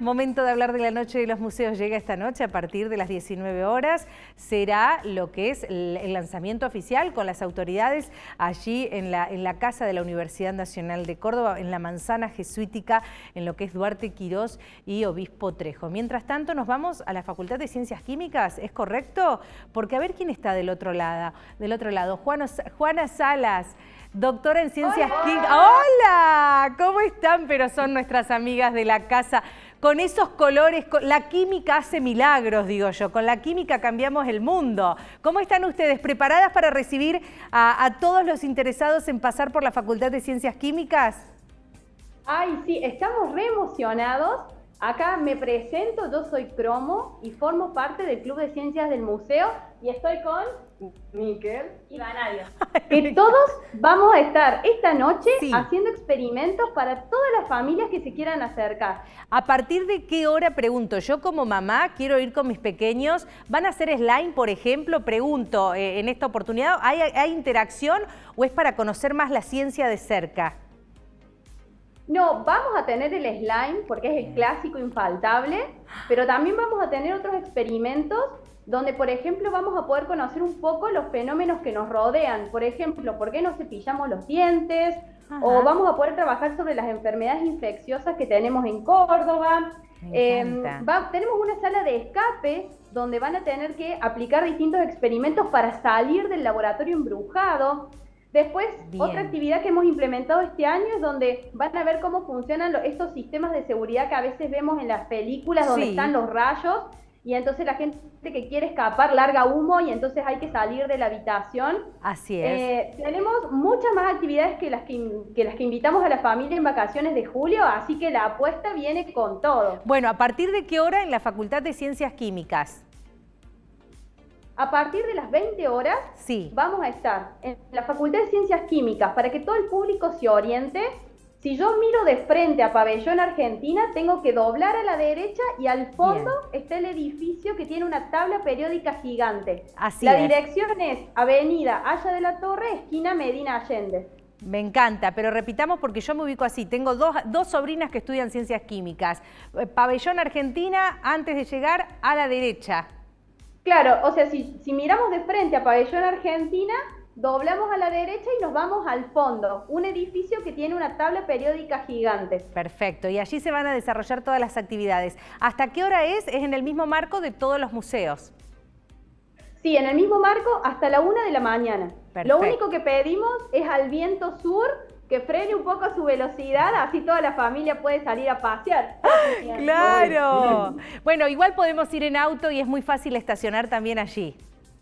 Momento de hablar de la Noche de los Museos llega esta noche a partir de las 19 horas. Será lo que es el lanzamiento oficial con las autoridades allí en la, en la Casa de la Universidad Nacional de Córdoba, en la Manzana Jesuítica, en lo que es Duarte Quirós y Obispo Trejo. Mientras tanto, nos vamos a la Facultad de Ciencias Químicas, ¿es correcto? Porque a ver quién está del otro lado. Del otro lado, Juana, Salas doctora en ciencias Químicas. Hola, ¿cómo están? Pero son nuestras amigas de la casa con esos colores, la química hace milagros, digo yo, con la química cambiamos el mundo. ¿Cómo están ustedes preparadas para recibir a, a todos los interesados en pasar por la Facultad de Ciencias Químicas? Ay, sí, estamos re emocionados Acá me presento, yo soy Cromo y formo parte del Club de Ciencias del Museo y estoy con Miquel y Vanadio. Que todos vamos a estar esta noche haciendo experimentos para todas las familias que se quieran acercar. ¿A partir de qué hora pregunto? Yo como mamá quiero ir con mis pequeños. ¿Van a hacer slime, por ejemplo? Pregunto, eh, en esta oportunidad, ¿hay interacción o es para conocer más la ciencia de cerca? No, vamos a tener el slime porque es el clásico infaltable, pero también vamos a tener otros experimentos donde, por ejemplo, vamos a poder conocer un poco los fenómenos que nos rodean. Por ejemplo, ¿por qué nos cepillamos los dientes? O vamos a poder trabajar sobre las enfermedades infecciosas que tenemos en Córdoba. Eh, tenemos una sala de escape donde van a tener que aplicar distintos experimentos para salir del laboratorio embrujado. Después, otra actividad que hemos implementado este año es donde van a ver cómo funcionan estos sistemas de seguridad que a veces vemos en las películas donde están los rayos y entonces la gente que quiere escapar larga humo y entonces hay que salir de la habitación. Así es. Eh, tenemos muchas más actividades que las que, las que invitamos a la familia en vacaciones de julio, así que la apuesta viene con todo. Bueno, ¿a partir de qué hora en la Facultad de Ciencias Químicas? A partir de las 20 horas sí. vamos a estar en la Facultad de Ciencias Químicas para que todo el público se oriente. Si yo miro de frente a Pabellón Argentina, tengo que doblar a la derecha y al fondo está el edificio que tiene una tabla periódica gigante. Así la dirección es Avenida Haya de la Torre, esquina Medina Allende. Me encanta, pero repitamos porque yo me ubico así. Tengo dos, dos, sobrinas que estudian ciencias químicas. Eh, Pabellón Argentina, antes de llegar a la derecha. Claro, o sea, si, miramos de frente a Pabellón Argentina, doblamos a la derecha y nos vamos al fondo, un edificio que tiene una tabla periódica gigante. Perfecto, y allí se van a desarrollar todas las actividades. ¿Hasta qué hora es? Es en el mismo marco de todos los museos. Sí, en el mismo marco hasta la una de la mañana. Lo único que pedimos es al viento sur que frene un poco su velocidad, así toda la familia puede salir a pasear. ¡Claro! bueno, igual podemos ir en auto y es muy fácil estacionar también allí.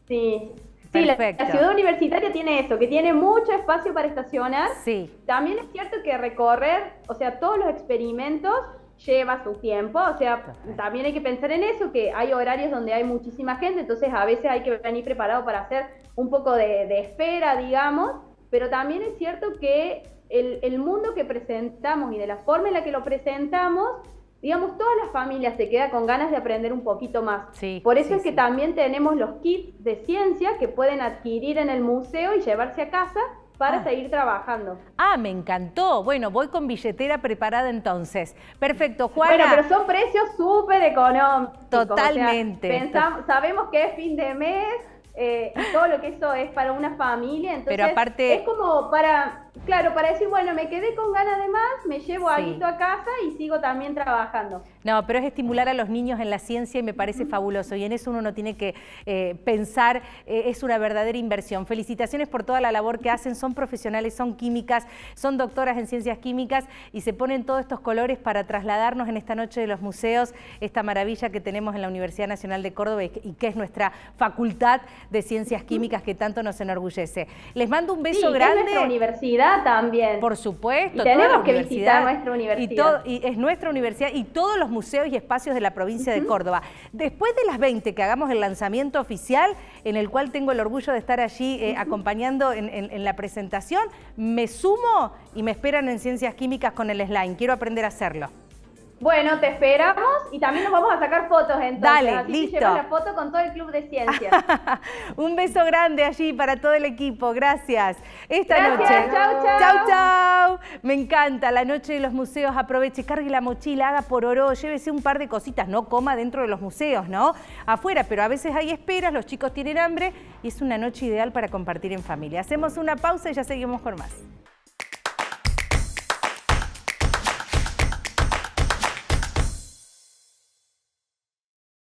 Sí. Perfecto. la, ciudad universitaria tiene eso, que tiene mucho espacio para estacionar. Sí. También es cierto que recorrer, o sea, todos los experimentos lleva su tiempo, o sea, también hay que pensar en eso, que hay horarios donde hay muchísima gente, entonces a veces hay que venir preparado para hacer un poco de espera, digamos, pero también es cierto que el, mundo que presentamos y de la forma en la que lo presentamos, digamos, todas las familias se queda con ganas de aprender un poquito más. Por eso es que también tenemos los kits de ciencia que pueden adquirir en el museo y llevarse a casa para ah. seguir trabajando. Ah, me encantó. Bueno, voy con billetera preparada entonces. Perfecto, Juana. Bueno, pero son precios súper económicos. Totalmente. sabemos que es fin de mes, eh, y todo lo que eso es para una familia, entonces pero aparte... es como para Claro, para decir, bueno, me quedé con ganas de más, me llevo a a casa y sigo también trabajando. No, pero es estimular a los niños en la ciencia y me parece fabuloso. Y en eso uno no tiene que eh, pensar, eh, es una verdadera inversión. Felicitaciones por toda la labor que hacen. Son profesionales, son químicas, son doctoras en ciencias químicas y se ponen todos estos colores para trasladarnos en esta noche de los museos, esta maravilla que tenemos en la Universidad Nacional de Córdoba y que, es nuestra facultad de ciencias químicas que tanto nos enorgullece. Les mando un beso grande. Es nuestra universidad también. Por supuesto. tenemos que visitar nuestra universidad. Y, es nuestra universidad y todos los museos y espacios de la provincia de Córdoba. Después de las 20 que hagamos el lanzamiento oficial, en el cual tengo el orgullo de estar allí eh, acompañando en, en la presentación, me sumo y me esperan en Ciencias Químicas con el slime. Quiero aprender a hacerlo. Bueno, te esperamos y también nos vamos a sacar fotos entonces. Dale, listo. la foto con todo el Club de Ciencias. Un beso grande allí para todo el equipo. Gracias. Esta noche. Chau, chau. Chau, Me encanta la noche de los museos. Aproveche, cargue la mochila, haga por oro, llévese un par de cositas. No coma dentro de los museos, ¿no? Afuera, pero a veces hay esperas, los chicos tienen hambre y es una noche ideal para compartir en familia. Hacemos una pausa y ya seguimos con más.